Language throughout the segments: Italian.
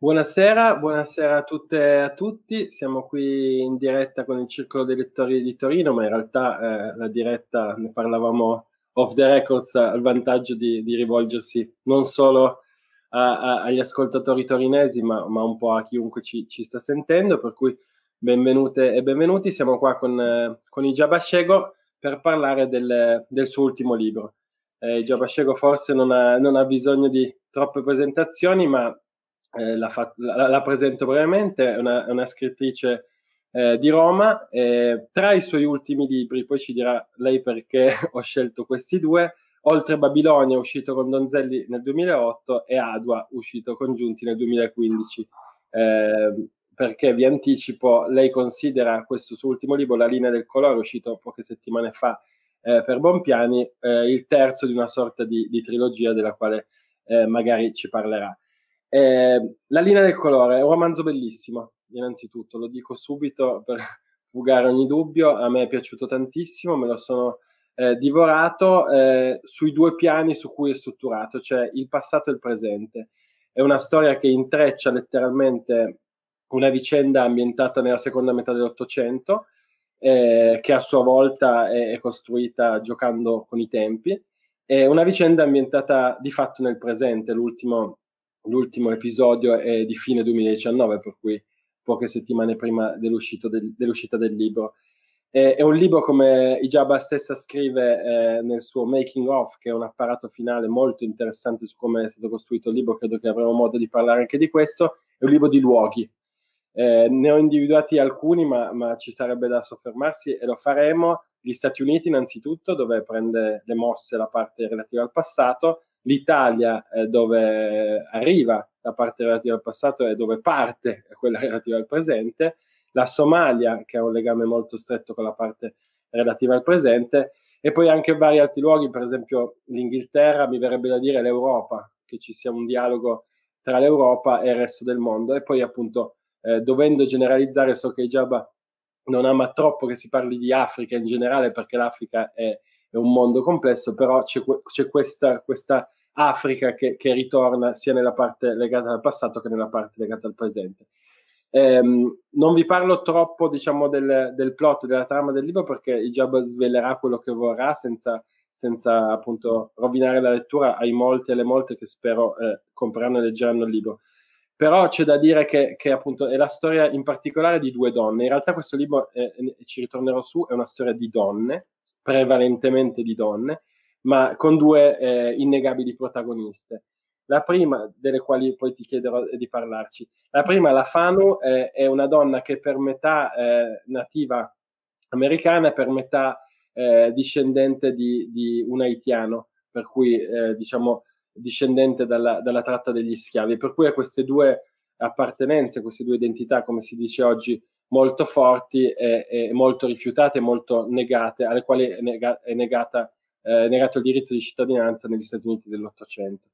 Buonasera, buonasera a tutte e a tutti. Siamo qui in diretta con il Circolo dei Lettori di Torino, ma in realtà eh, la diretta, ne parlavamo off the records, ha il vantaggio di, di rivolgersi non solo a, a, agli ascoltatori torinesi, ma, ma, un po' a chiunque ci, ci, sta sentendo. Per cui benvenute e benvenuti. Siamo qua con, eh, con i Giabascego per parlare del, del suo ultimo libro. Eh, Giabascego forse non ha, non ha bisogno di troppe presentazioni, ma eh, la, la, la, presento brevemente, è una, una, scrittrice eh, di Roma, eh, tra i suoi ultimi libri, poi ci dirà lei perché ho scelto questi due, oltre Babilonia, uscito con Donzelli nel 2008, e Adua, uscito con Giunti nel 2015. Ehm, perché vi anticipo, lei considera questo suo ultimo libro, La linea del colore, uscito poche settimane fa eh, per Bonpiani, eh, il terzo di una sorta di, di trilogia della quale eh, magari ci parlerà. Eh, la linea del colore è un romanzo bellissimo, innanzitutto, lo dico subito per fugare ogni dubbio, a me è piaciuto tantissimo, me lo sono eh, divorato eh, sui due piani su cui è strutturato, cioè il passato e il presente. È una storia che intreccia letteralmente una vicenda ambientata nella seconda metà dell'Ottocento, eh, che a sua volta è, è, costruita giocando con i tempi, e una vicenda ambientata di fatto nel presente, l'ultimo l'ultimo episodio è di fine 2019, per cui poche settimane prima dell'uscita del, dell'uscita del libro. È, è, un libro, come Ijaba stessa scrive eh, nel suo Making of, che è un apparato finale molto interessante su come è stato costruito il libro, credo che avremo modo di parlare anche di questo, è un libro di luoghi. Eh, ne ho individuati alcuni, ma, ma ci sarebbe da soffermarsi e lo faremo. Gli Stati Uniti innanzitutto, dove prende le mosse la parte relativa al passato, l'Italia eh, dove arriva la parte relativa al passato e dove parte quella relativa al presente, la Somalia che ha un legame molto stretto con la parte relativa al presente e poi anche vari altri luoghi, per esempio l'Inghilterra, mi verrebbe da dire l'Europa, che ci sia un dialogo tra l'Europa e il resto del mondo e poi appunto eh, dovendo generalizzare so che Giaba non ama troppo che si parli di Africa in generale perché l'Africa è, è un mondo complesso, però c'è, c'è questa, questa Africa che, che, ritorna sia nella parte legata al passato che nella parte legata al presente. Ehm, non vi parlo troppo diciamo, del, del, plot, della trama del libro perché il Hijab svelerà quello che vorrà senza, senza appunto, rovinare la lettura ai molti e alle molte che spero eh, compreranno e leggeranno il libro. Però c'è da dire che, che appunto, è la storia in particolare di due donne. In realtà questo libro, eh, ci ritornerò su, è una storia di donne, prevalentemente di donne, ma con due eh, innegabili protagoniste. La prima, delle quali poi ti chiederò di parlarci. La prima, la Fanu, eh, è una donna che per metà eh, nativa americana e per metà eh, discendente di, di, un haitiano, per cui eh, diciamo discendente dalla, dalla, tratta degli schiavi. Per cui ha queste due appartenenze, queste due identità, come si dice oggi, molto forti e, e molto rifiutate, molto negate, alle quali è, nega, è negata eh, negato il diritto di cittadinanza negli Stati Uniti dell'Ottocento.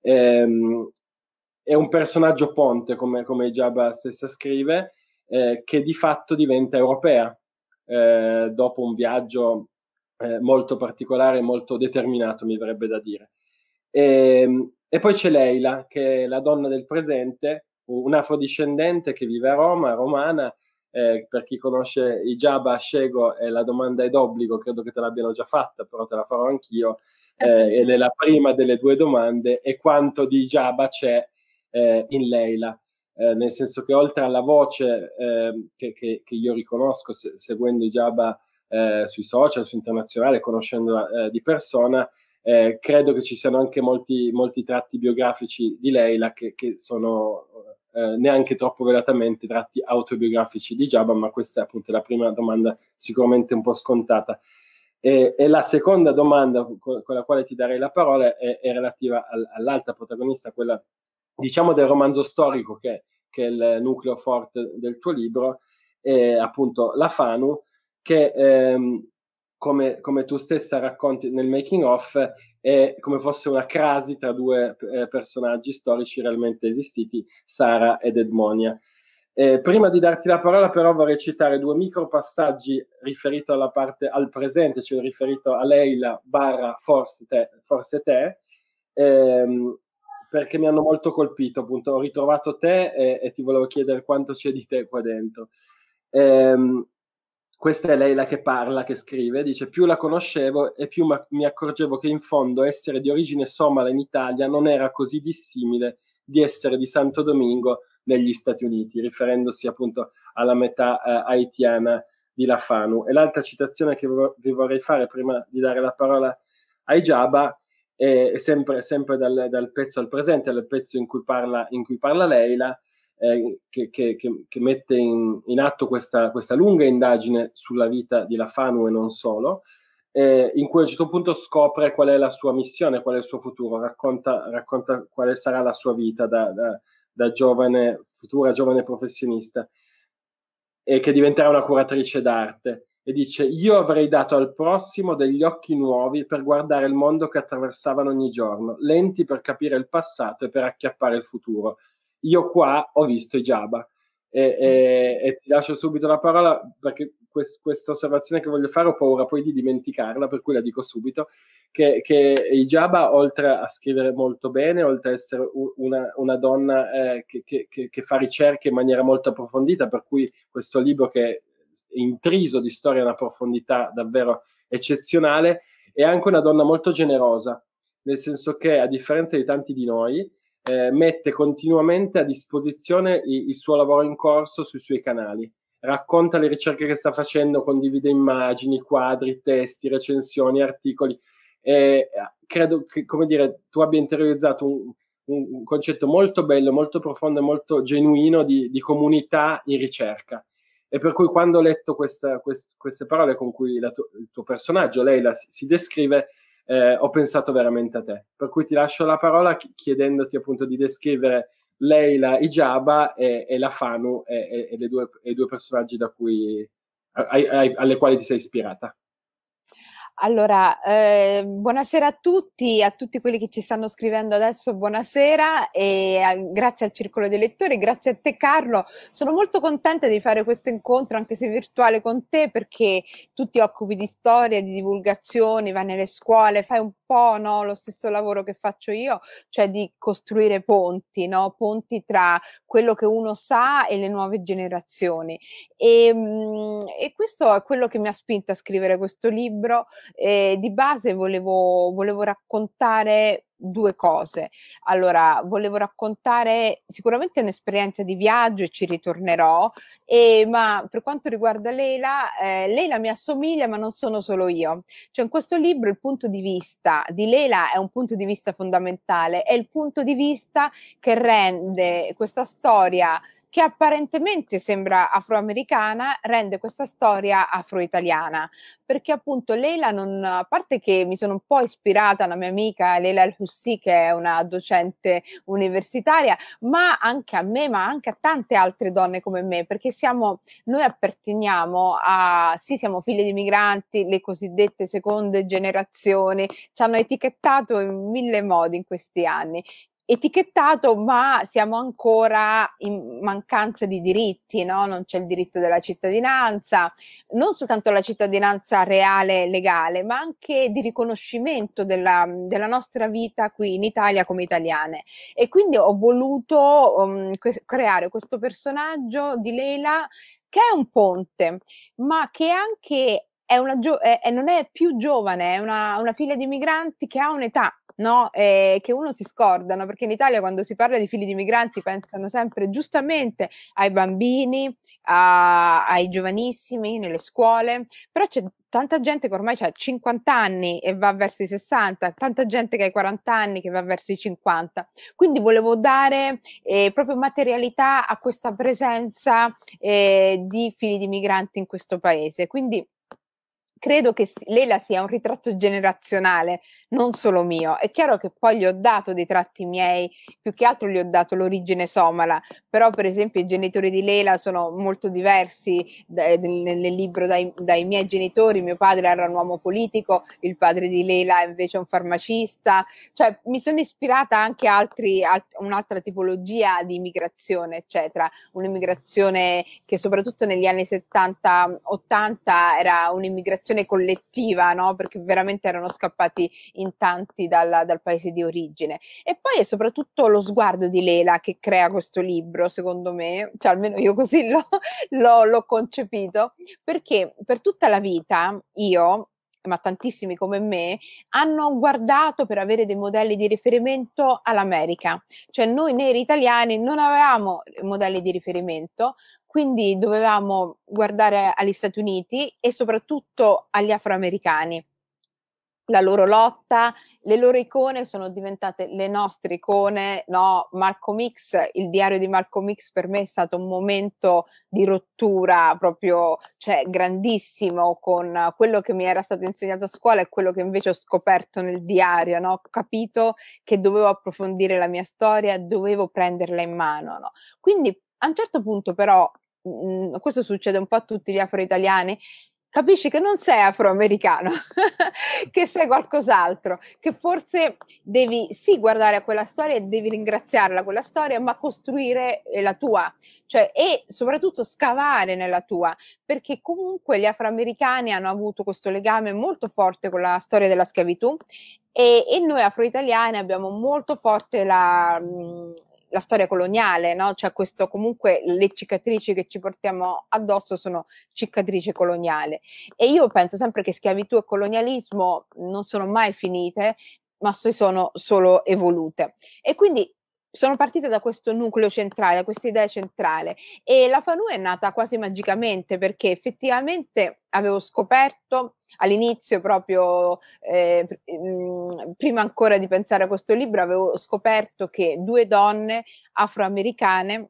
Ehm, è un personaggio ponte, come, come Jabba stessa scrive, eh, che di fatto diventa europea eh, dopo un viaggio eh, molto particolare, molto determinato, mi verrebbe da dire. E, ehm, e poi c'è Leila, che è la donna del presente, un afrodiscendente che vive a Roma, romana, eh, per chi conosce Ijaba Shego eh, la domanda è d'obbligo, credo che te l'abbiano già fatta, però te la farò anch'io, eh, ed è la prima delle due domande, è quanto di Ijaba c'è eh, in Leila. Eh, nel senso che oltre alla voce ehm, che, che, che, io riconosco se, seguendo Ijaba eh, sui social, su internazionale, conoscendola di persona, credo che ci siano anche molti, molti tratti biografici di Leila che, che sono eh, neanche troppo velatamente tratti autobiografici di Jabba, ma questa è appunto la prima domanda sicuramente un po' scontata. E, e la seconda domanda con, con, la quale ti darei la parola è, è relativa al, all'altra protagonista, quella diciamo del romanzo storico che, che, è il nucleo forte del tuo libro, è appunto la Fanu, che ehm, come, come, tu stessa racconti nel making of, è come fosse una crasi tra due eh, personaggi storici realmente esistiti, Sara ed Edmonia. Eh, prima di darti la parola, però, vorrei citare due micro passaggi riferiti alla parte al presente, cioè riferito a Leila barra forse te, forse te ehm, perché mi hanno molto colpito. Appunto, ho ritrovato te e, e, ti volevo chiedere quanto c'è di te qua dentro. Ehm, questa è Leila che parla, che scrive, dice più la conoscevo e più ma- mi accorgevo che in fondo essere di origine somala in Italia non era così dissimile di essere di Santo Domingo negli Stati Uniti, riferendosi appunto alla metà eh, haitiana di Lafanu. E l'altra citazione che vo- vi vorrei fare prima di dare la parola a Ijaba è, sempre, sempre dal, dal, pezzo al presente, dal pezzo in cui parla, in cui parla Leila, eh, che, che, che, mette in, in atto questa, questa, lunga indagine sulla vita di Lafanu e non solo, eh, in cui a un certo punto scopre qual è la sua missione, qual è il suo futuro, racconta, racconta quale sarà la sua vita da, da, da giovane, futura giovane professionista e che diventerà una curatrice d'arte e dice io avrei dato al prossimo degli occhi nuovi per guardare il mondo che attraversavano ogni giorno, lenti per capire il passato e per acchiappare il futuro io qua ho visto Jabba e, e, e, ti lascio subito la parola perché quest, questa osservazione che voglio fare ho paura poi di dimenticarla, per cui la dico subito, che, che Ijaba, oltre a scrivere molto bene, oltre a essere una, una donna eh, che, che, che fa ricerche in maniera molto approfondita, per cui questo libro che è intriso di storia e una profondità davvero eccezionale, è anche una donna molto generosa, nel senso che a differenza di tanti di noi, eh, mette continuamente a disposizione i, il suo lavoro in corso sui suoi canali. Racconta le ricerche che sta facendo, condivide immagini, quadri, testi, recensioni, articoli. E eh, credo che, come dire, tu abbia interiorizzato un, un, concetto molto bello, molto profondo e molto genuino di, di comunità in ricerca. E per cui quando ho letto questa, quest, queste parole con cui tu, il tuo personaggio, lei la, si descrive, eh, ho pensato veramente a te. Per cui ti lascio la parola chiedendoti appunto di descrivere Leila Ijaba e, e la Fanu e, e, e due, i due personaggi cui, ai, ai, alle quali ti sei ispirata. Allora, eh, buonasera a tutti, a tutti quelli che ci stanno scrivendo adesso, buonasera e a, grazie al Circolo dei Lettori, grazie a te Carlo. Sono molto contenta di fare questo incontro, anche se virtuale, con te perché tu ti occupi di storia, di divulgazione, vai nelle scuole, fai un po' no, lo stesso lavoro che faccio io, cioè di costruire ponti, no? ponti tra quello che uno sa e le nuove generazioni. E, ehm, e questo è quello che mi ha spinto a scrivere questo libro. E di base volevo, volevo raccontare due cose. Allora, volevo raccontare sicuramente un'esperienza di viaggio e ci ritornerò, e, ma per quanto riguarda Leila, eh, Leila mi assomiglia ma non sono solo io. Cioè in questo libro il punto di vista di Leila è un punto di vista fondamentale, è il punto di vista che rende questa storia che apparentemente sembra afroamericana, rende questa storia afroitaliana, perché appunto Leila non, a parte che mi sono un po' ispirata alla mia amica Leila El-Hussi, che è una docente universitaria, ma anche a me, ma anche a tante altre donne come me, perché siamo, noi apparteniamo a, sì, siamo figlie di migranti, le cosiddette seconde generazioni, ci hanno etichettato in mille modi in questi anni etichettato, ma siamo ancora in mancanza di diritti, no? non c'è il diritto della cittadinanza, non soltanto la cittadinanza reale e legale, ma anche di riconoscimento della, della, nostra vita qui in Italia come italiane. E quindi ho voluto um, que- creare questo personaggio di Leila che è un ponte, ma che anche è gio- è, è, non è più giovane, è una, una figlia di migranti che ha un'età no? Eh, che uno si scordano, perché in Italia quando si parla di figli di migranti pensano sempre giustamente ai bambini, a, ai giovanissimi nelle scuole, però c'è tanta gente che ormai ha 50 anni e va verso i 60, tanta gente che ha 40 anni che va verso i 50. Quindi volevo dare eh, proprio materialità a questa presenza eh, di figli di migranti in questo paese. Quindi credo che Lela sia un ritratto generazionale, non solo mio. È chiaro che poi gli ho dato dei tratti miei, più che altro gli ho dato l'origine somala, però per esempio i genitori di Lela sono molto diversi da, eh, nel, nel, libro dai, dai, miei genitori, mio padre era un uomo politico, il padre di Lela invece un farmacista, cioè mi sono ispirata anche a alt, un'altra tipologia di immigrazione, eccetera, un'immigrazione che soprattutto negli anni 70-80 era un'immigrazione un'azione collettiva, no? perché veramente erano scappati in tanti dalla, dal paese di origine. E poi è soprattutto lo sguardo di Lela che crea questo libro, secondo me, cioè almeno io così l'ho, l'ho, l'ho concepito, perché per tutta la vita io ma tantissimi come me, hanno guardato per avere dei modelli di riferimento all'America. Cioè noi neri italiani non avevamo modelli di riferimento, quindi dovevamo guardare agli Stati Uniti e soprattutto agli afroamericani. La loro lotta, le loro icone sono diventate le nostre icone, no? Marco Mix, il diario di Marco Mix per me è stato un momento di rottura proprio, cioè, grandissimo con quello che mi era stato insegnato a scuola e quello che invece ho scoperto nel diario, no? Ho capito che dovevo approfondire la mia storia, dovevo prenderla in mano, no? Quindi a un certo punto però mh, mhmm, questo succede un po' a tutti gli afroitaliani, capisci che non sei afroamericano, che sei qualcos'altro, che forse devi sì guardare a quella storia e devi ringraziarla quella storia, ma costruire eh, la tua, cioè, e soprattutto scavare nella tua, perché comunque gli afroamericani hanno avuto questo legame molto forte con la storia della schiavitù e, e noi afroitaliani abbiamo molto forte la, mhmm, la storia coloniale, no? Cioè questo comunque le cicatrici che ci portiamo addosso sono cicatrici coloniali e io penso sempre che schiavitù e colonialismo non sono mai finite, ma si sono solo evolute. E quindi sono partita da questo nucleo centrale, da questa idea centrale e la Fanu è nata quasi magicamente perché effettivamente avevo scoperto all'inizio proprio eh, mm, prima ancora di pensare a questo libro avevo scoperto che due donne afroamericane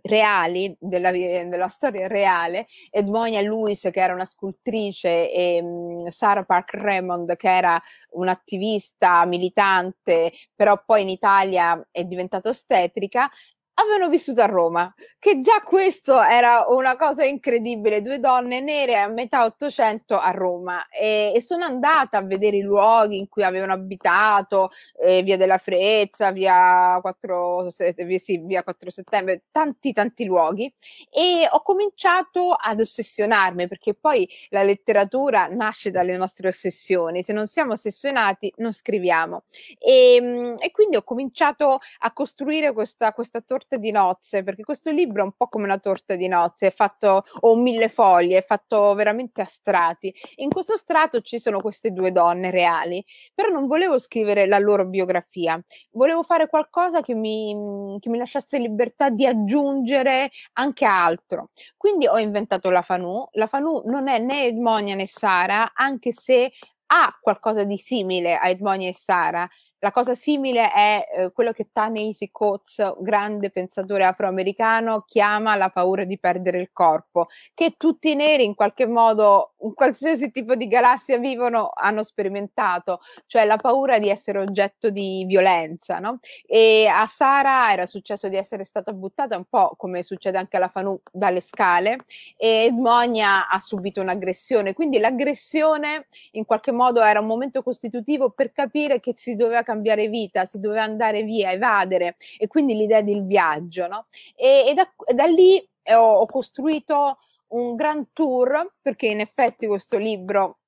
reali, della, della, storia reale, Edmonia Lewis che era una scultrice e mm, Sarah Park Raymond che era un'attivista militante, però poi in Italia è diventata ostetrica, avevano vissuto a Roma, che già questo era una cosa incredibile, due donne nere a metà 800 a Roma e, e sono andata a vedere i luoghi in cui avevano abitato, eh, via della Frezza, via 4, sì, via 4 settembre, tanti tanti luoghi e ho cominciato ad ossessionarmi perché poi la letteratura nasce dalle nostre ossessioni, se non siamo ossessionati non scriviamo e, ehm, e quindi ho cominciato a costruire questa, questa torre torta di nozze, perché questo libro è un po' come una torta di nozze, è fatto o mille foglie, è fatto veramente a strati. In questo strato ci sono queste due donne reali, però non volevo scrivere la loro biografia, volevo fare qualcosa che mi, che mi lasciasse libertà di aggiungere anche altro. Quindi ho inventato la Fanu, la Fanu non è né Edmonia né Sara, anche se ha qualcosa di simile a Edmonia e Sara, la cosa simile è eh, quello che Ta-Nehisi Coates, grande pensatore afroamericano, chiama la paura di perdere il corpo, che tutti i neri in qualche modo, in qualsiasi tipo di galassia vivono, hanno sperimentato, cioè la paura di essere oggetto di violenza. No? E a Sara era successo di essere stata buttata un po' come succede anche alla Fanu dalle scale e Monia ha subito un'aggressione, quindi l'aggressione in qualche modo era un momento costitutivo per capire che si doveva capire cambiare vita, si doveva andare via, evadere e quindi l'idea del viaggio. No? E, e da, da, lì eh, ho, ho costruito un grand tour perché in effetti questo libro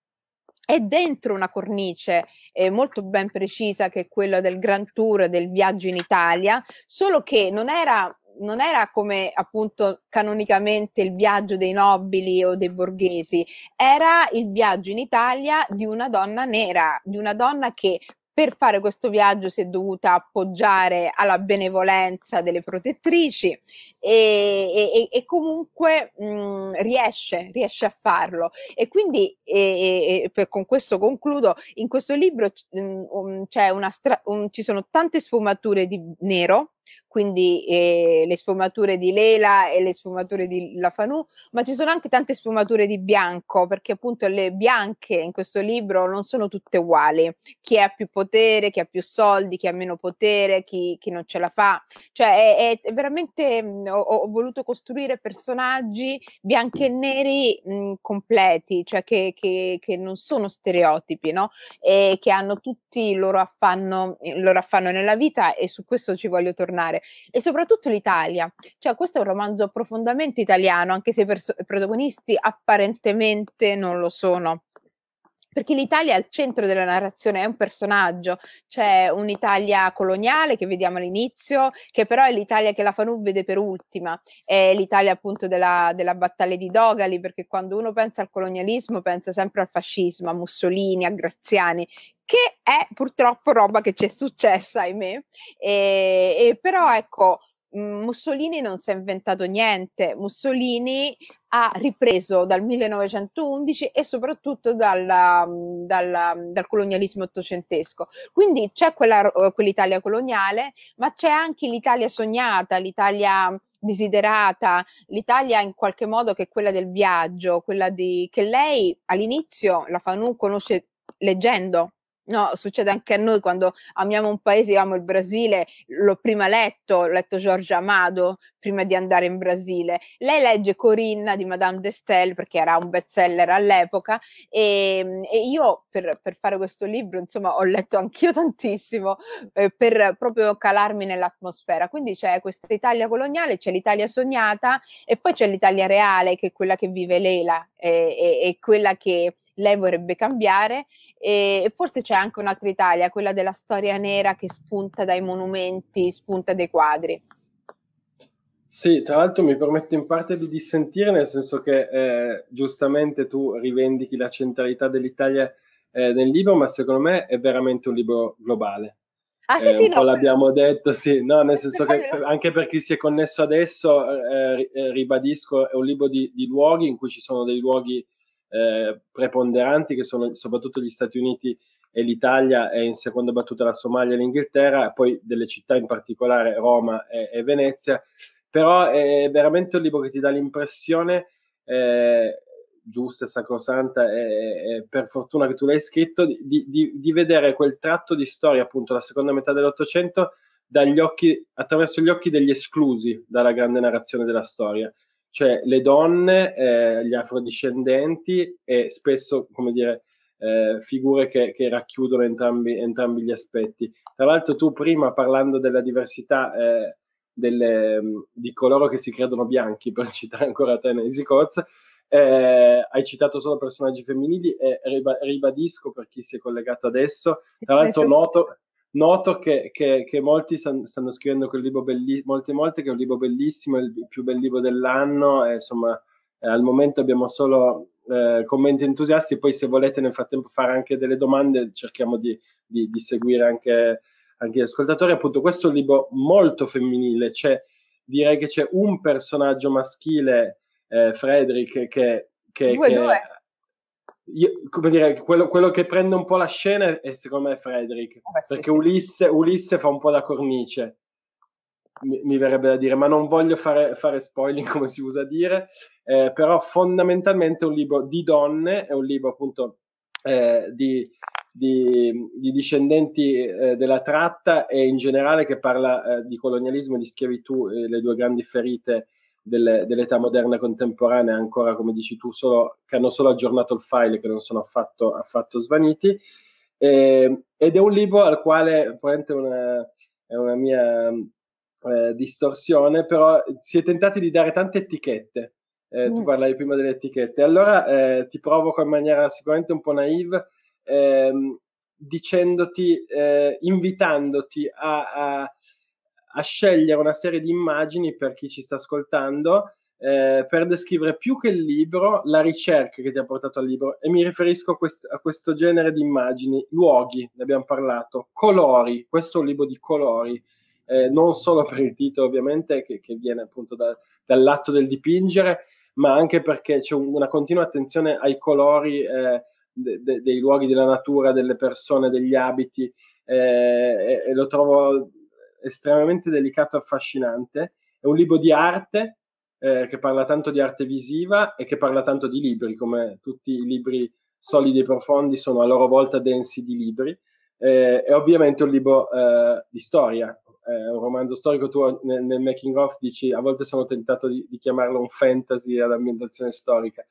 è dentro una cornice eh, molto ben precisa che è quella del Grand Tour, del viaggio in Italia, solo che non era, non era come appunto canonicamente il viaggio dei nobili o dei borghesi, era il viaggio in Italia di una donna nera, di una donna che per fare questo viaggio si è dovuta appoggiare alla benevolenza delle protettrici e, e, e comunque mh, riesce, riesce, a farlo. E quindi, e, per, con questo concludo, in questo libro mh, um, stra- un, ci sono tante sfumature di nero, quindi eh, le sfumature di Lela e le sfumature di Lafanu, ma ci sono anche tante sfumature di bianco, perché appunto le bianche in questo libro non sono tutte uguali, chi ha più potere, chi ha più soldi, chi ha meno potere, chi, chi non ce la fa, cioè è, è veramente ho, ho, voluto costruire personaggi bianchi e neri mh, mhmm, completi, cioè che, che, che, non sono stereotipi, no? E che hanno tutti il loro affanno, il loro affanno nella vita e su questo ci voglio tornare. E soprattutto l'Italia, cioè questo è un romanzo profondamente italiano, anche se i pers- protagonisti apparentemente non lo sono perché l'Italia è al centro della narrazione, è un personaggio, c'è un'Italia coloniale che vediamo all'inizio, che però è l'Italia che la Fanù vede per ultima, è l'Italia appunto della, della battaglia di Dogali, perché quando uno pensa al colonialismo pensa sempre al fascismo, a Mussolini, a Graziani, che è purtroppo roba che ci è successa, ahimè. E, e però ecco, Mhmm, Mussolini non si è inventato niente, Mussolini ha ripreso dal 1911 e soprattutto dalla, mhmm, dalla, mhmm, dal colonialismo ottocentesco. Quindi c'è quella, quell'Italia coloniale, ma c'è anche l'Italia sognata, l'Italia desiderata, l'Italia in qualche modo che è quella del viaggio, quella di, che lei all'inizio, la Fanù, conosce leggendo No, succede anche a noi quando amiamo un paese, amo il Brasile, l'ho prima letto, ho letto Giorgia Amado prima di andare in Brasile. Lei legge Corinna di Madame de Stel perché era un best seller all'epoca e, ehm, e io per, per, fare questo libro, insomma, ho letto anch'io tantissimo eh, per proprio calarmi nell'atmosfera. Quindi c'è questa Italia coloniale, c'è l'Italia sognata e poi c'è l'Italia reale che è quella che vive Lela e, eh, e, e quella che lei vorrebbe cambiare e forse c'è c'è anche un'altra Italia, quella della storia nera che spunta dai monumenti, spunta dai quadri. Sì, tra l'altro mi permetto in parte di dissentire, nel senso che eh, giustamente tu rivendichi la centralità dell'Italia eh, nel libro, ma secondo me è veramente un libro globale. Ah, sì, eh, sì, no, l'abbiamo quello... detto, sì, no, nel senso che anche per chi si è connesso adesso, eh, eh, eh, ribadisco, è un libro di, di, luoghi in cui ci sono dei luoghi eh, preponderanti che sono soprattutto gli Stati Uniti e l'Italia è in seconda battuta la Somalia e l'Inghilterra, poi delle città in particolare Roma e, e Venezia, però è veramente un libro che ti dà l'impressione eh, giusta, sacrosanta, e, e, per fortuna che tu l'hai scritto, di, di, di vedere quel tratto di storia, appunto la seconda metà dell'Ottocento, dagli occhi, attraverso gli occhi degli esclusi dalla grande narrazione della storia, cioè le donne, eh, gli afrodiscendenti e spesso, come dire, eh, figure che, che racchiudono entrambi, entrambi, gli aspetti. Tra l'altro tu prima parlando della diversità eh, delle, mm, di coloro che si credono bianchi, per citare ancora Tennessee Coates, eh, hai citato solo personaggi femminili e riba, ribadisco per chi si è collegato adesso, tra l'altro noto, noto che, che, che, molti stanno scrivendo quel libro bellissimo, molti, molti che è un libro bellissimo, il più bel libro dell'anno, e, insomma al momento abbiamo solo eh, commenti entusiasti, poi se volete nel frattempo fare anche delle domande cerchiamo di, di, di seguire anche, anche, gli ascoltatori. Appunto questo è un libro molto femminile, C'è, direi che c'è un personaggio maschile, eh, Frederick, che... che, che due. Io, come dire, quello, quello, che prende un po' la scena è secondo me Frederick, oh, beh, perché sì, Ulisse, sì. Ulisse fa un po' la cornice mi, verrebbe da dire, ma non voglio fare, fare spoiling come si usa dire, eh, però fondamentalmente è un libro di donne, è un libro appunto eh, di, di, di, discendenti eh, della tratta e in generale che parla eh, di colonialismo e di schiavitù, eh, le due grandi ferite delle, dell'età moderna contemporanea, ancora come dici tu, solo, che hanno solo aggiornato il file, che non sono affatto, affatto svaniti. Eh, ed è un libro al quale probabilmente una, è una mia eh, distorsione, però si è tentati di dare tante etichette. Eh, mm. Tu parlavi prima delle etichette. Allora eh, ti provoco in maniera sicuramente un po' naive, ehm, dicendoti, eh, invitandoti a, a, a, scegliere una serie di immagini per chi ci sta ascoltando. Eh, per descrivere più che il libro la ricerca che ti ha portato al libro e mi riferisco a, quest- a questo genere di immagini, luoghi, ne abbiamo parlato, colori, questo è un libro di colori, eh, non solo per il titolo ovviamente che, che viene appunto da, dall'atto del dipingere, ma anche perché c'è una continua attenzione ai colori eh, de, de, dei luoghi della natura, delle persone, degli abiti eh, e, e lo trovo estremamente delicato e affascinante. È un libro di arte eh, che parla tanto di arte visiva e che parla tanto di libri, come tutti i libri solidi e profondi sono a loro volta densi di libri. Eh, è ovviamente un libro eh, di storia, eh, un romanzo storico. Tu nel, nel, making of dici, a volte sono tentato di, di chiamarlo un fantasy ad ambientazione storica,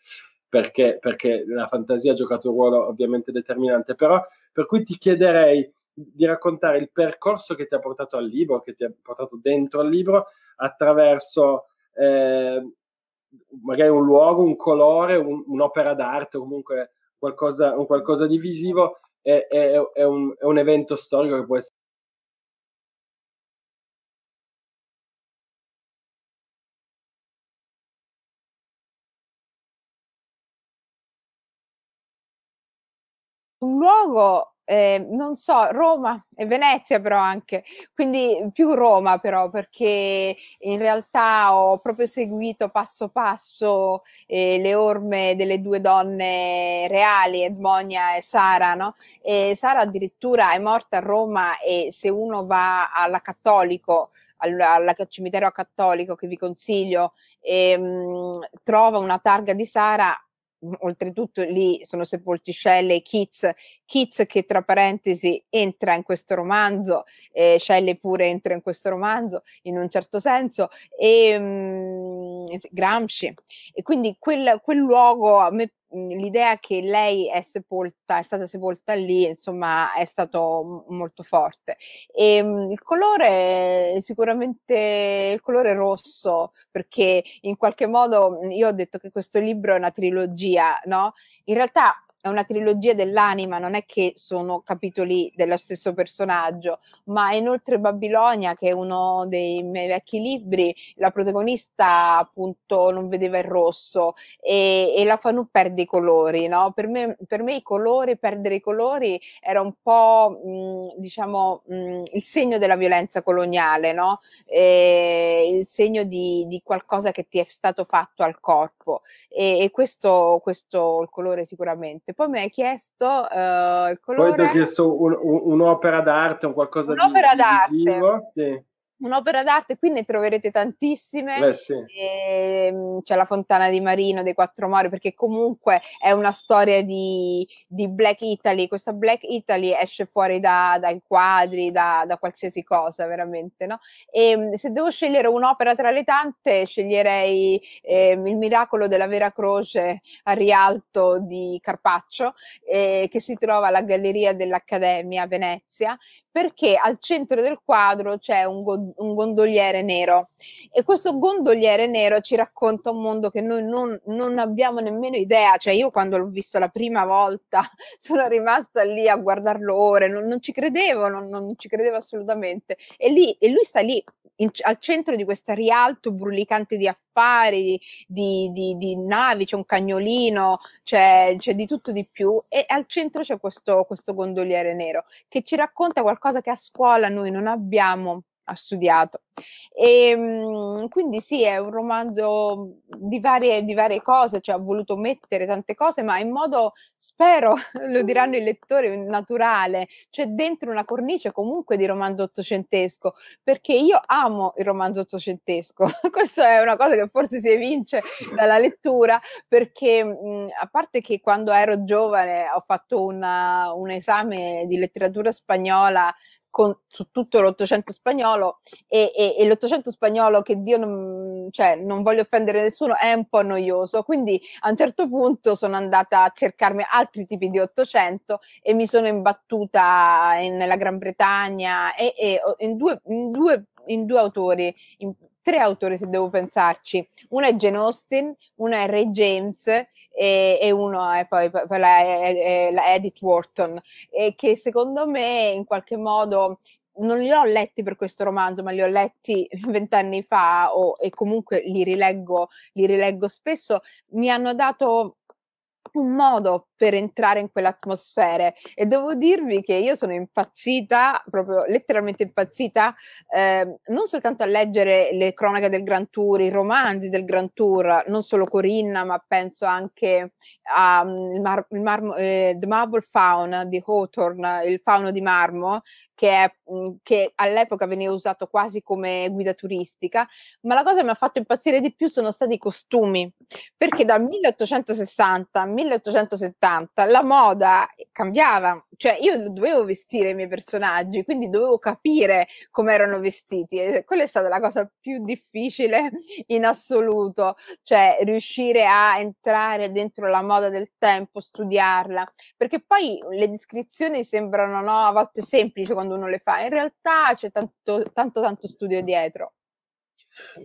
perché, perché la fantasia ha giocato un ruolo ovviamente determinante, però per cui ti chiederei di raccontare il percorso che ti ha portato al libro, che ti ha portato dentro al libro, attraverso eh, magari un luogo, un colore, un, un'opera d'arte comunque qualcosa, un qualcosa di visivo è, è, è, un, è un evento storico che può essere luogo eh, non so, Roma e Venezia però anche, quindi più Roma però perché in realtà ho proprio seguito passo passo eh, le orme delle due donne reali, Edmonia e Sara, no? E Sara addirittura è morta a Roma e se uno va alla Cattolico al, cimitero cattolico che vi consiglio, e, ehm, mh, trova una targa di Sara, oltretutto lì sono sepolti Shelley e Keats, Keats che tra parentesi entra in questo romanzo, eh, Shelley pure entra in questo romanzo in un certo senso, e mh, mhmm, Gramsci. E quindi quel, quel luogo a me Mhmm, l'idea che lei è sepolta, è stata sepolta lì, insomma, è stato molto forte. E ehm, il colore, sicuramente il colore rosso, perché in qualche modo mhmm, io ho detto che questo libro è una trilogia, no? In realtà è una trilogia dell'anima, non è che sono capitoli dello stesso personaggio, ma inoltre Babilonia, che è uno dei miei vecchi libri, la protagonista appunto non vedeva il rosso e, e la Fanu perde i colori, no? Per me, per me, i colori, perdere i colori era un po', mh, diciamo, mh, il segno della violenza coloniale, no? E, il segno di, di, qualcosa che ti è stato fatto al corpo e, e questo, questo il colore sicuramente poi mi hai chiesto uh, il colore. Poi ti ho chiesto un, un, un'opera d'arte, un qualcosa un'opera di d'arte. visivo. Sì un'opera d'arte, qui ne troverete tantissime. Beh, sì. e, ehm, c'è la Fontana di Marino, dei Quattro Mori, perché comunque è una storia di, di Black Italy. Questa Black Italy esce fuori da, dai quadri, da, da, qualsiasi cosa, veramente. No? E ehm, se devo scegliere un'opera tra le tante, sceglierei eh, Il miracolo della Vera Croce a Rialto di Carpaccio, eh, che si trova alla Galleria dell'Accademia a Venezia, perché al centro del quadro c'è un, un gondoliere nero e questo gondoliere nero ci racconta un mondo che noi non, non abbiamo nemmeno idea, cioè io quando l'ho visto la prima volta sono rimasta lì a guardarlo ore, non, non ci credevo, non, non, ci credevo assolutamente e, lì, e lui sta lì in, al centro di questo rialto brulicante di affari, di, di, di, di navi, c'è un cagnolino, c'è, c'è, di tutto di più e al centro c'è questo, questo gondoliere nero che ci racconta qualcosa che a scuola noi non abbiamo ha studiato. E, ehm, quindi sì, è un romanzo di varie, di varie cose, cioè ha voluto mettere tante cose, ma in modo, spero, lo diranno i lettori, naturale, cioè dentro una cornice comunque di romanzo ottocentesco, perché io amo il romanzo ottocentesco. Questa è una cosa che forse si evince dalla lettura, perché mhmm, a parte che quando ero giovane ho fatto una, un esame di letteratura spagnola con, su tutto l'Ottocento spagnolo e, e, e l'Ottocento spagnolo, che Dio non, cioè, non voglio offendere nessuno, è un po' noioso. Quindi a un certo punto sono andata a cercarmi altri tipi di Ottocento e mi sono imbattuta in, nella Gran Bretagna e, e in, due, in, due, in due autori in, tre autori se devo pensarci. una è Jane Austen, una è Ray James e, e uno è poi, poi la, è, è la Edith Wharton, e che secondo me in qualche modo non li ho letti per questo romanzo, ma li ho letti vent'anni fa o, e comunque li rileggo, li rileggo spesso, mi hanno dato un modo per entrare in quell'atmosfera e devo dirvi che io sono impazzita, proprio letteralmente impazzita, eh, non soltanto a leggere le cronache del Grand Tour, i romanzi del Grand Tour, non solo Corinna, ma penso anche a um, Mar- Mar- eh, The Marble Faun di Hawthorne, il fauno di marmo, che, è, mm, che all'epoca veniva usato quasi come guida turistica, ma la cosa che mi ha fatto impazzire di più sono stati i costumi, perché dal 1860 al 1870 la moda cambiava, cioè io dovevo vestire i miei personaggi, quindi dovevo capire come erano vestiti e quella è stata la cosa più difficile in assoluto, cioè riuscire a entrare dentro la moda del tempo, studiarla, perché poi le descrizioni sembrano no, a volte semplici quando uno le fa, in realtà c'è tanto tanto, tanto studio dietro.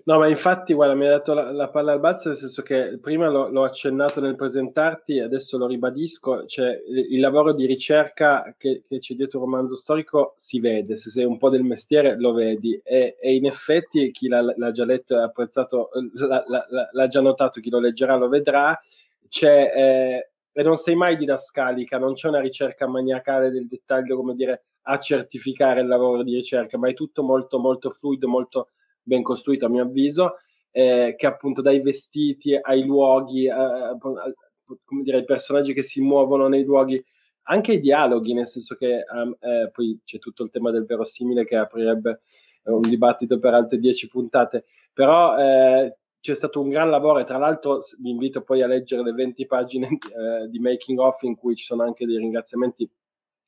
No, ma infatti, guarda, mi ha dato la, la, palla al balzo, nel senso che prima l'ho, l'ho accennato nel presentarti, adesso lo ribadisco, cioè il, il lavoro di ricerca che, che, c'è dietro un romanzo storico si vede, se sei un po' del mestiere lo vedi e, e in effetti chi l'ha, l'ha già letto e apprezzato, l'ha, l'ha, già notato, chi lo leggerà lo vedrà, c'è, eh, e non sei mai didascalica, non c'è una ricerca maniacale del dettaglio, come dire, a certificare il lavoro di ricerca, ma è tutto molto, molto fluido, molto ben costruito a mio avviso, eh, che appunto dai vestiti ai luoghi, eh, come dire, ai personaggi che si muovono nei luoghi, anche ai dialoghi, nel senso che um, eh, poi c'è tutto il tema del verosimile che aprirebbe eh, un dibattito per altre dieci puntate, però eh, c'è stato un gran lavoro e tra l'altro vi invito poi a leggere le 20 pagine di eh, Making Off in cui ci sono anche dei ringraziamenti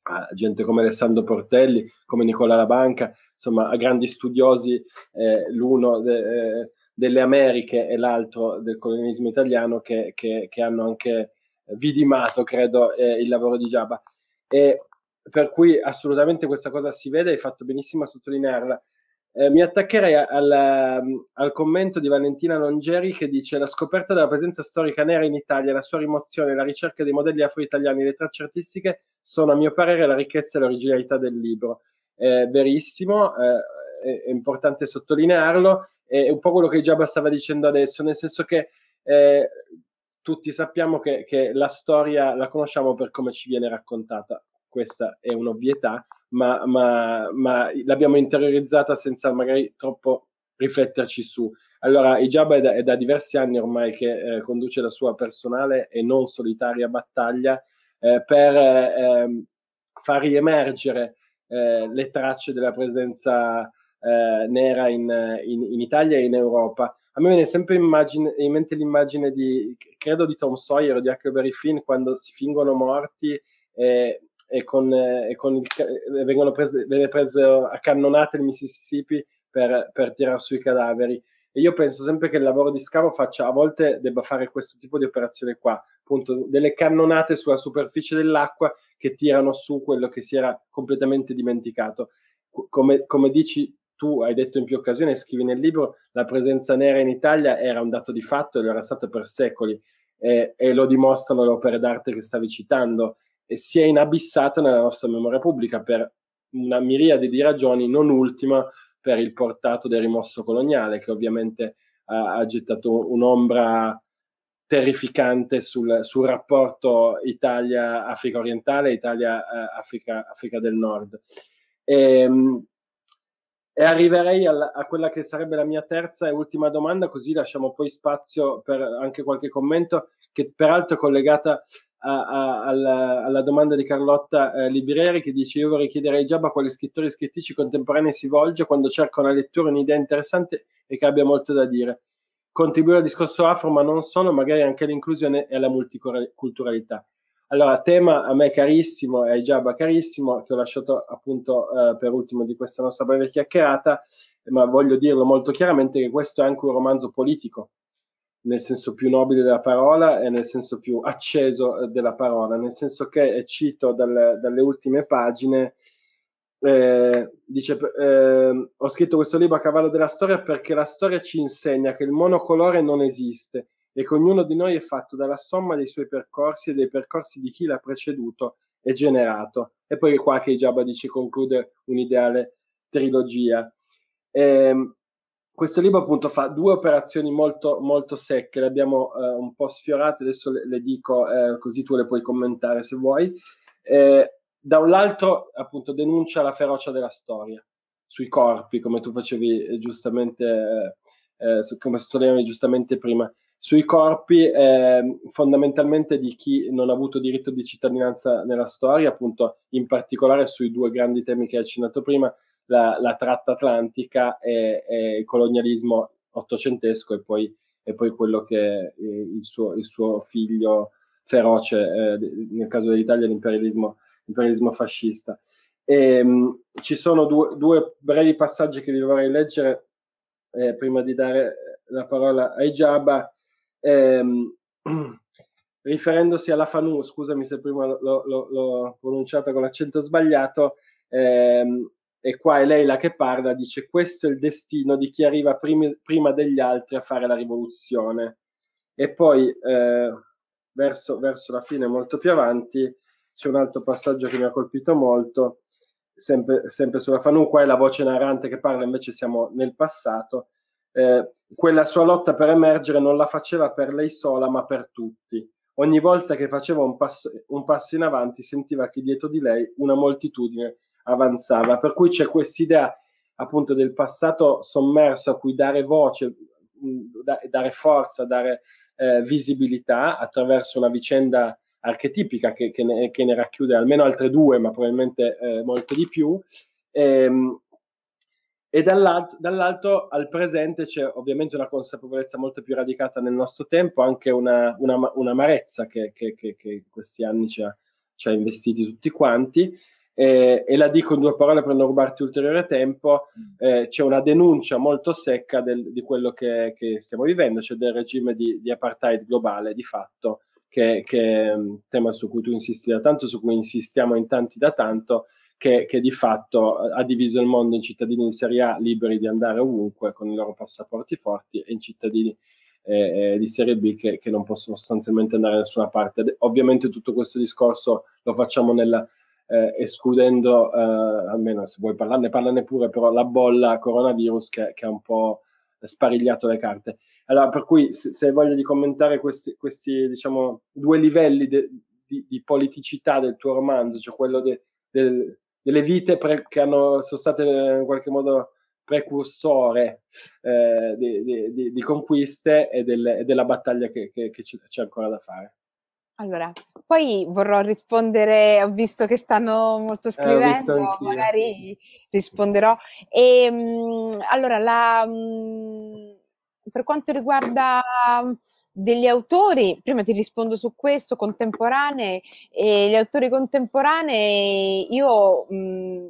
a gente come Alessandro Portelli, come Nicola Labanca, insomma, a grandi studiosi, eh, l'uno de, eh, delle Americhe e l'altro del colonialismo italiano, che, che, che hanno anche vidimato, credo, eh, il lavoro di Giaba. E per cui assolutamente questa cosa si vede, hai fatto benissimo a sottolinearla. Eh, mi attaccherei al, mm, al, commento di Valentina Longeri che dice la scoperta della presenza storica nera in Italia, la sua rimozione, la ricerca dei modelli afro-italiani, le tracce artistiche sono a mio parere la ricchezza e l'originalità del libro eh, verissimo, eh, è, importante sottolinearlo, è, un po' quello che Giaba stava dicendo adesso, nel senso che eh, tutti sappiamo che, che, la storia la conosciamo per come ci viene raccontata, questa è un'ovvietà, ma, ma, ma l'abbiamo interiorizzata senza magari troppo rifletterci su. Allora, Ijaba è da, è da diversi anni ormai che eh, conduce la sua personale e non solitaria battaglia eh, per eh, ehm, far riemergere eh, le tracce della presenza eh, nera in, in, in, Italia e in Europa. A me viene sempre immagine, in mente l'immagine di, credo di Tom Sawyer o di Huckleberry Finn, quando si fingono morti e, e, con, e con il, vengono prese, viene preso a cannonate il Mississippi per, per tirar sui cadaveri. E io penso sempre che il lavoro di scavo faccia, a volte debba fare questo tipo di operazione qua, appunto delle cannonate sulla superficie dell'acqua che tirano su quello che si era completamente dimenticato. Come, come dici tu, hai detto in più occasioni, scrivi nel libro, la presenza nera in Italia era un dato di fatto e lo era stato per secoli eh, e lo dimostrano le opere d'arte che stavi citando e si è inabissata nella nostra memoria pubblica per una miriade di ragioni, non ultima per il portato del rimosso coloniale che ovviamente ha, ha gettato un'ombra terrificante sul, sul rapporto Italia-Africa orientale, Italia-Africa del Nord. E, ehm, e arriverei alla, a quella che sarebbe la mia terza e ultima domanda, così lasciamo poi spazio per anche qualche commento, che peraltro è collegata a, a, alla, alla, domanda di Carlotta eh, Libreri, che dice: Io vorrei chiedere ai Giaba quali scrittori e scrittrici contemporanei si volge quando cerca una lettura, un'idea interessante e che abbia molto da dire contribuire al discorso afro, ma non sono, magari anche all'inclusione e alla multiculturalità. Allora, tema a me carissimo e ai Giaba carissimo, che ho lasciato appunto eh, per ultimo di questa nostra breve chiacchierata, ma voglio dirlo molto chiaramente che questo è anche un romanzo politico, nel senso più nobile della parola e nel senso più acceso eh, della parola, nel senso che, eh, cito dal, dalle ultime pagine, eh, dice eh, ho scritto questo libro a cavallo della storia perché la storia ci insegna che il monocolore non esiste e che ognuno di noi è fatto dalla somma dei suoi percorsi e dei percorsi di chi l'ha preceduto e generato. E poi qua che Giaba dice conclude un'ideale trilogia. Eh, questo libro appunto fa due operazioni molto, molto secche, le abbiamo eh, un po' sfiorate, adesso le, le dico eh, così tu le puoi commentare se vuoi. Eh, da un lato appunto denuncia la ferocia della storia sui corpi, come tu facevi eh, giustamente, eh, eh, su, come sottolineavi giustamente prima, sui corpi eh, fondamentalmente di chi non ha avuto diritto di cittadinanza nella storia, appunto in particolare sui due grandi temi che hai accennato prima, la, la tratta atlantica e, e, il colonialismo ottocentesco e poi, e poi quello che eh, il suo, il suo figlio feroce, eh, nel caso dell'Italia l'imperialismo imperialismo fascista. E, ehm, mh, ci sono due, due, brevi passaggi che vi vorrei leggere eh, prima di dare la parola ai Giaba. Ehm, riferendosi alla Fanu, scusami se prima l'ho, l'ho, l'ho pronunciata con l'accento sbagliato, ehm, e qua è lei la che parla, dice questo è il destino di chi arriva primi, prima degli altri a fare la rivoluzione. E poi eh, verso, verso, la fine, molto più avanti, c'è un altro passaggio che mi ha colpito molto, sempre, sempre sulla Fanun, qua è la voce narrante che parla, invece siamo nel passato. Eh, quella sua lotta per emergere non la faceva per lei sola, ma per tutti. Ogni volta che faceva un passo, un passo in avanti sentiva che dietro di lei una moltitudine avanzava. Per cui c'è quest'idea appunto del passato sommerso a cui dare voce, mm, dare forza, dare eh, visibilità attraverso una vicenda archetipica che, che, ne, che ne, racchiude almeno altre due, ma probabilmente eh, molte di più. Ehm, e dall'altro, dall'altro, al presente c'è ovviamente una consapevolezza molto più radicata nel nostro tempo, anche una, una, un'amarezza che, che, che, che, questi anni ci ha, ci ha investiti tutti quanti. Eh, e la dico in due parole per non rubarti ulteriore tempo, mm. eh, c'è una denuncia molto secca del, di quello che, stiamo vivendo, cioè del regime di, di apartheid globale di fatto, che, che, è un tema su cui tu insisti da tanto, su cui insistiamo in tanti da tanto, che, che di fatto eh, ha diviso il mondo in cittadini di Serie A liberi di andare ovunque con i loro passaporti forti e in cittadini eh, eh di Serie B che, che, non possono sostanzialmente andare da nessuna parte. Ovviamente tutto questo discorso lo facciamo nel, eh, escludendo, eh, almeno se vuoi parlarne, parlane pure, però la bolla coronavirus che, che ha un po' sparigliato le carte. Allora, per cui se, hai voglia di commentare questi, questi diciamo, due livelli de, di, di, politicità del tuo romanzo, cioè quello de, del, delle vite pre, che hanno, sono state eh, in qualche modo precursore eh, di, di, di, conquiste e, del, e, della battaglia che, che, che c'è ancora da fare. Allora, poi vorrò rispondere, ho visto che stanno molto eh, scrivendo, magari risponderò. E, ehm, mh, allora, la, mh, mm, per quanto riguarda mm, degli autori, prima ti rispondo su questo, contemporanei, gli autori contemporanei, io mh, mm,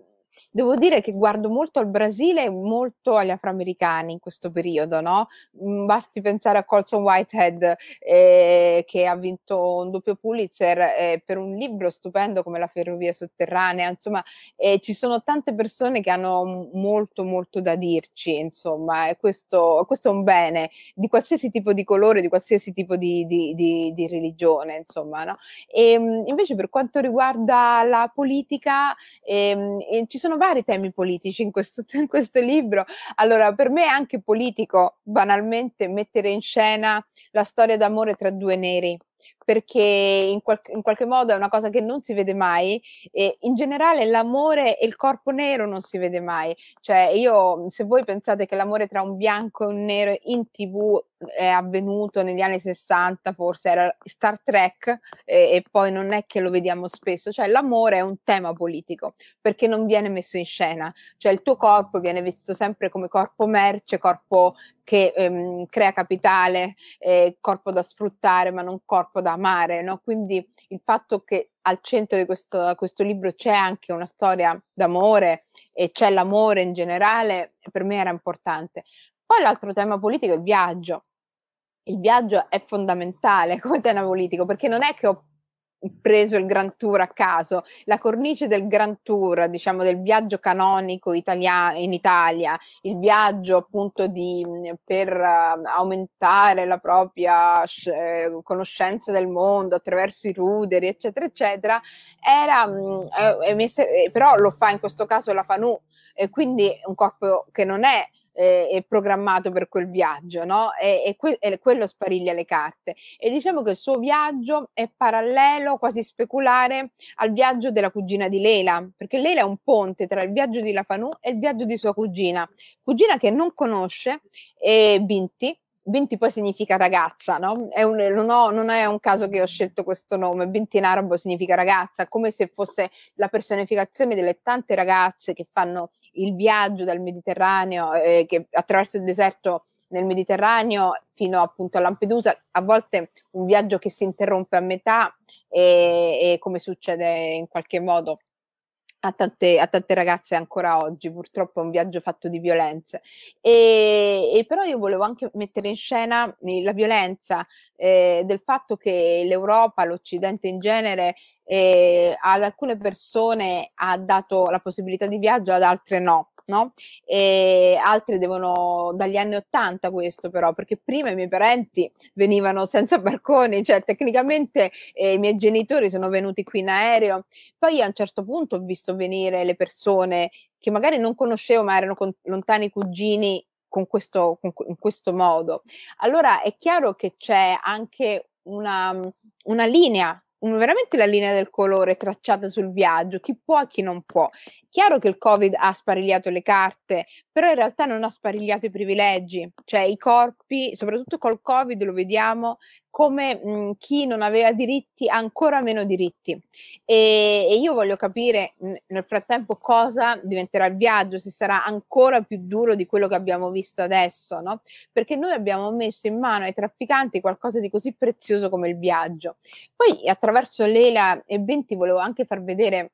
Devo dire che guardo molto al Brasile e molto agli afroamericani in questo periodo, no? Mm, basti pensare a Colson Whitehead eh, che ha vinto un doppio Pulitzer eh, per un libro stupendo come La ferrovia sotterranea, insomma, eh, ci sono tante persone che hanno molto molto da dirci, insomma, e questo, questo è un bene di qualsiasi tipo di colore, di qualsiasi tipo di, di, di, di religione, insomma, no? E, ehm, invece per quanto riguarda la politica, ehm, ci sono vari temi politici in questo, in questo libro. Allora, per me è anche politico, banalmente, mettere in scena la storia d'amore tra due neri perché in, qual- in, qualche modo è una cosa che non si vede mai e in generale l'amore e il corpo nero non si vede mai. Cioè io, se voi pensate che l'amore tra un bianco e un nero in tv eh, è avvenuto negli anni 60, forse era Star Trek e, e poi non è che lo vediamo spesso, cioè l'amore è un tema politico perché non viene messo in scena, cioè il tuo corpo viene visto sempre come corpo merce, corpo che ehm, crea capitale, eh, corpo da sfruttare ma non corpo da amare, no? Quindi il fatto che al centro di questo, questo, libro c'è anche una storia d'amore e c'è l'amore in generale, per me era importante. Poi l'altro tema politico è il viaggio. Il viaggio è fondamentale come tema politico perché non è che ho preso il Grand Tour a caso, la cornice del Grand Tour, diciamo del viaggio canonico italia- in Italia, il viaggio appunto di, mhmm, per uh, aumentare la propria uh, conoscenza del mondo attraverso i ruderi, eccetera, eccetera, era, uh, emesse, eh, però lo fa in questo caso la FANU, e quindi un corpo che non è eh, è programmato per quel viaggio, no? E, e, que- e quello spariglia le carte. E diciamo che il suo viaggio è parallelo, quasi speculare, al viaggio della cugina di Leila, perché Leila è un ponte tra il viaggio di Lafanù e il viaggio di sua cugina, cugina che non conosce eh, Binti, Binti poi significa ragazza, no? È un, non, ho, non, è un caso che ho scelto questo nome, Binti in arabo significa ragazza, come se fosse la personificazione delle tante ragazze che fanno il viaggio dal Mediterraneo, eh, che attraverso il deserto nel Mediterraneo fino appunto a Lampedusa, a volte un viaggio che si interrompe a metà e, e come succede in qualche modo a tante, a tante, ragazze ancora oggi, purtroppo è un viaggio fatto di violenze. E, e però io volevo anche mettere in scena la violenza eh, del fatto che l'Europa, l'Occidente in genere, eh, ad alcune persone ha dato la possibilità di viaggio, ad altre no. No? E altri devono dagli anni 80 questo però, perché prima i miei parenti venivano senza barconi, cioè tecnicamente eh, i miei genitori sono venuti qui in aereo, poi a un certo punto ho visto venire le persone che magari non conoscevo ma erano con, lontani cugini con questo, con, in questo modo. Allora è chiaro che c'è anche una, una linea veramente la linea del colore tracciata sul viaggio, chi può e chi non può. Chiaro che il Covid ha sparigliato le carte, però in realtà non ha sparigliato i privilegi, cioè i corpi, soprattutto col Covid lo vediamo come mh, mm, chi non aveva diritti ha ancora meno diritti. E, e io voglio capire mh, nel frattempo cosa diventerà il viaggio, se sarà ancora più duro di quello che abbiamo visto adesso, no? Perché noi abbiamo messo in mano ai trafficanti qualcosa di così prezioso come il viaggio. Poi attraverso attraverso Lela e Benti volevo anche far vedere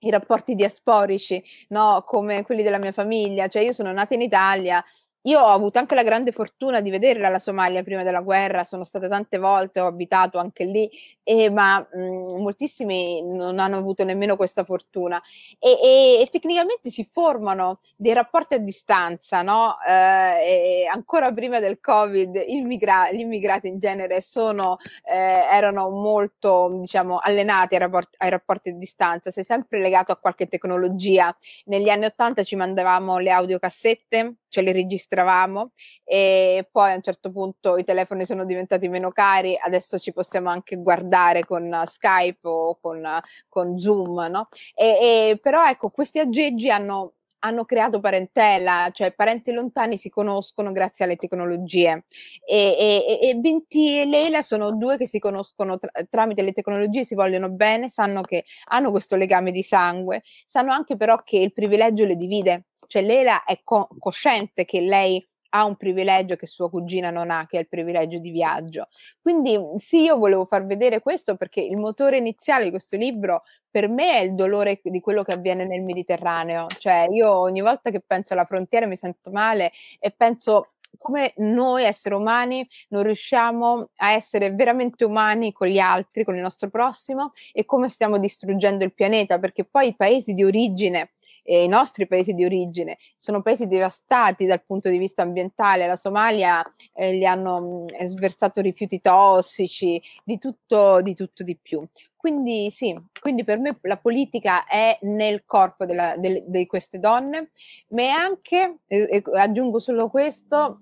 i rapporti diasporici, no? come quelli della mia famiglia, cioè io sono nata in Italia, io ho avuto anche la grande fortuna di vederla la Somalia prima della guerra, sono stata tante volte, ho abitato anche lì, eh, ma mh, mhmm, moltissimi non hanno avuto nemmeno questa fortuna. E, e, e tecnicamente si formano dei rapporti a distanza, no? eh, ancora prima del Covid immigra- gli immigrati in genere sono, eh, erano molto diciamo, allenati ai rapporti, ai rapporti, a distanza, sei sempre legato a qualche tecnologia. Negli anni Ottanta ci mandavamo le audiocassette ce le registravamo e poi a un certo punto i telefoni sono diventati meno cari, adesso ci possiamo anche guardare con Skype o con, con Zoom, no? E, e, però ecco, questi aggeggi hanno hanno creato parentela, cioè parenti lontani si conoscono grazie alle tecnologie. E, e, e Binti e Leila sono due che si conoscono tra, tramite le tecnologie, si vogliono bene, sanno che hanno questo legame di sangue, sanno anche però che il privilegio le divide. Cioè Lela è co- cosciente che lei ha un privilegio che sua cugina non ha, che è il privilegio di viaggio. Quindi sì, io volevo far vedere questo perché il motore iniziale di questo libro per me è il dolore di quello che avviene nel Mediterraneo. Cioè io ogni volta che penso alla frontiera mi sento male e penso come noi esseri umani non riusciamo a essere veramente umani con gli altri, con il nostro prossimo e come stiamo distruggendo il pianeta, perché poi i paesi di origine eh, i nostri paesi di origine, sono paesi devastati dal punto di vista ambientale, la Somalia eh, gli hanno mh, mm, sversato rifiuti tossici, di tutto, di tutto di più. Quindi sì, quindi per me la politica è nel corpo della, del, di queste donne, ma è anche, eh, aggiungo solo questo,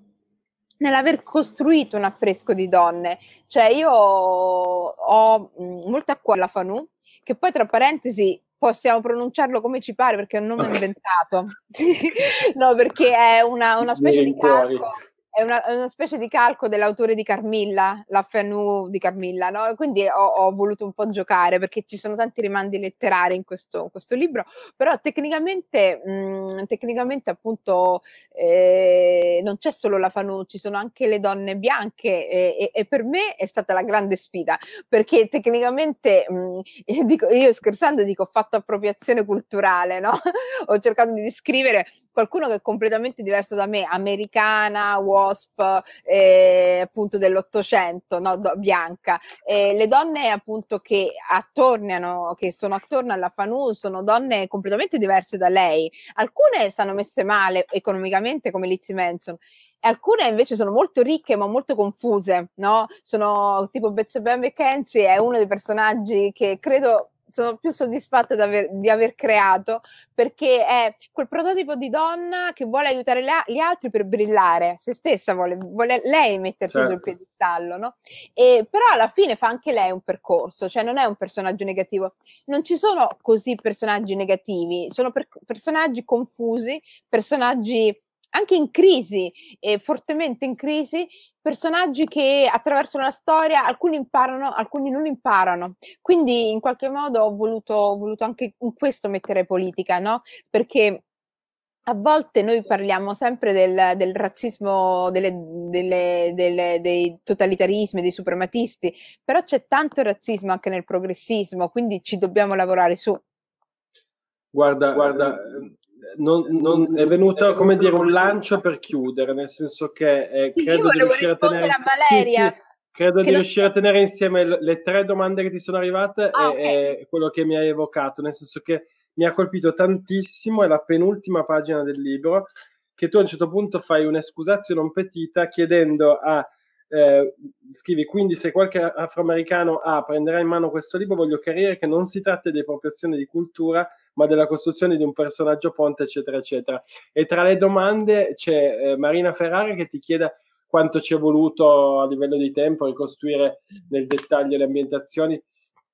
nell'aver costruito un affresco di donne. Cioè io ho, ho mm, molto a cuore la Fanu, che poi tra parentesi possiamo pronunciarlo come ci pare perché è un nome ah. inventato, no, perché è una, una specie di calco è una, è una, specie di calco dell'autore di Carmilla, la Fanu di Carmilla, no? Quindi ho, ho, voluto un po' giocare perché ci sono tanti rimandi letterari in questo, questo libro, però tecnicamente, mh, mm, tecnicamente appunto eh, non c'è solo la Fanu, ci sono anche le donne bianche e, e, e, per me è stata la grande sfida perché tecnicamente mh, mm, io, dico, io scherzando dico ho fatto appropriazione culturale, no? ho cercato di descrivere qualcuno che è completamente diverso da me, americana, wasp, eh, appunto dell'Ottocento, no, do, bianca. Eh, le donne appunto che attorniano, che sono attorno alla Fanu, sono donne completamente diverse da lei. Alcune stanno messe male economicamente, come Lizzie Manson, alcune invece sono molto ricche ma molto confuse, no? Sono tipo Betsabé McKenzie è uno dei personaggi che credo sono più soddisfatta di aver, di aver, creato perché è quel prototipo di donna che vuole aiutare la, gli altri per brillare, se stessa vuole, vuole lei mettersi certo. sul piedistallo, no? E, però alla fine fa anche lei un percorso, cioè non è un personaggio negativo. Non ci sono così personaggi negativi, sono per, personaggi confusi, personaggi anche in crisi, eh, fortemente in crisi, personaggi che attraverso la storia alcuni imparano, alcuni non imparano. Quindi in qualche modo ho voluto, ho voluto anche in questo mettere politica, no? Perché a volte noi parliamo sempre del, del razzismo, delle, delle, delle, dei totalitarismi, dei suprematisti, però c'è tanto razzismo anche nel progressismo, quindi ci dobbiamo lavorare su. Guarda, guarda, eh, non, non è venuto come dire un lancio per chiudere, nel senso che eh, sì, credo di riuscire a tenere a Valeria. Sì, sì, Credo di riuscire a tenere insieme le, tre domande che ti sono arrivate ah, e, okay. quello che mi hai evocato, nel senso che mi ha colpito tantissimo, è la penultima pagina del libro, che tu a un certo punto fai un'escusazione non petita chiedendo a, eh, scrivi, quindi se qualche afroamericano A ah, prenderà in mano questo libro, voglio chiarire che non si tratta di appropriazione di cultura, ma della costruzione di un personaggio ponte, eccetera, eccetera. E tra le domande c'è eh, Marina Ferrari che ti chiede quanto ci è voluto a livello di tempo ricostruire nel dettaglio le ambientazioni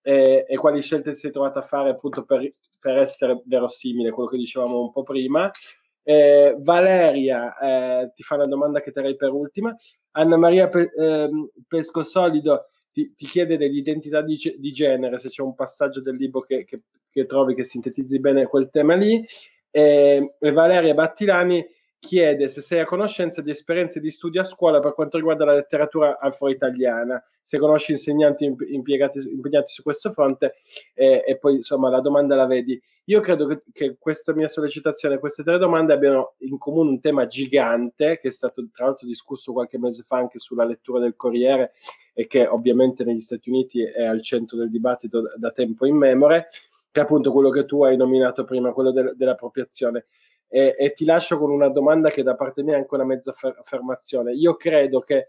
e, e quali scelte si è trovata a fare appunto per, per essere verosimile, quello che dicevamo un po' prima. Eh, Valeria eh, ti fa una domanda che terrei per ultima. Anna Maria Pe- ehm, Pescosolido ti, ti chiede dell'identità di, di, genere, se c'è un passaggio del libro che, che, che trovi che sintetizzi bene quel tema lì. E, ehm, e Valeria Battilani chiede se sei a conoscenza di esperienze di studio a scuola per quanto riguarda la letteratura afro-italiana se conosci insegnanti impiegati, impegnati su questo fronte eh, e poi insomma la domanda la vedi. Io credo che, che, questa mia sollecitazione, queste tre domande abbiano in comune un tema gigante che è stato tra l'altro discusso qualche mese fa anche sulla lettura del Corriere e che ovviamente negli Stati Uniti è al centro del dibattito da, da tempo in memore, che è appunto quello che tu hai nominato prima, quello de, dell'appropriazione. E, e, ti lascio con una domanda che da parte mia è anche una mezza affermazione. Io credo che